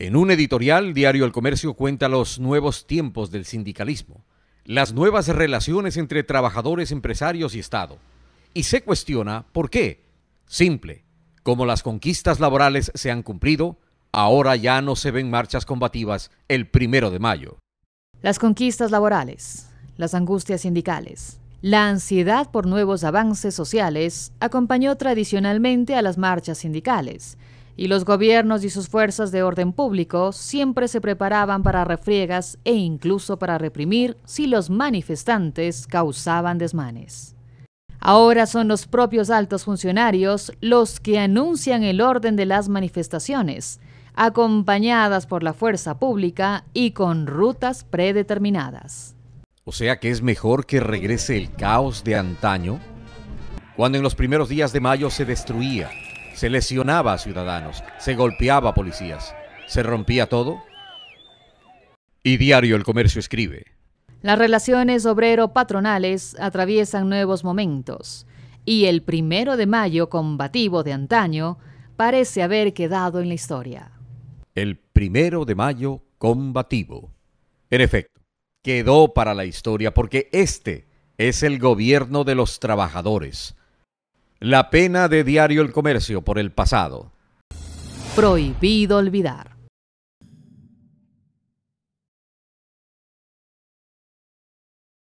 En un editorial, Diario El Comercio cuenta los nuevos tiempos del sindicalismo, las nuevas relaciones entre trabajadores, empresarios y Estado. Y se cuestiona por qué. Simple, como las conquistas laborales se han cumplido, ahora ya no se ven marchas combativas el primero de mayo. Las conquistas laborales, las angustias sindicales, la ansiedad por nuevos avances sociales acompañó tradicionalmente a las marchas sindicales y los gobiernos y sus fuerzas de orden público siempre se preparaban para refriegas e incluso para reprimir si los manifestantes causaban desmanes. Ahora son los propios altos funcionarios los que anuncian el orden de las manifestaciones, acompañadas por la fuerza pública y con rutas predeterminadas. O sea que es mejor que regrese el caos de antaño, cuando en los primeros días de mayo se destruía se lesionaba a ciudadanos, se golpeaba a policías, se rompía todo. Y diario El Comercio escribe. Las relaciones obrero-patronales atraviesan nuevos momentos y el primero de mayo combativo de antaño parece haber quedado en la historia. El primero de mayo combativo. En efecto, quedó para la historia porque este es el gobierno de los trabajadores, la pena de Diario El Comercio por el pasado. Prohibido olvidar.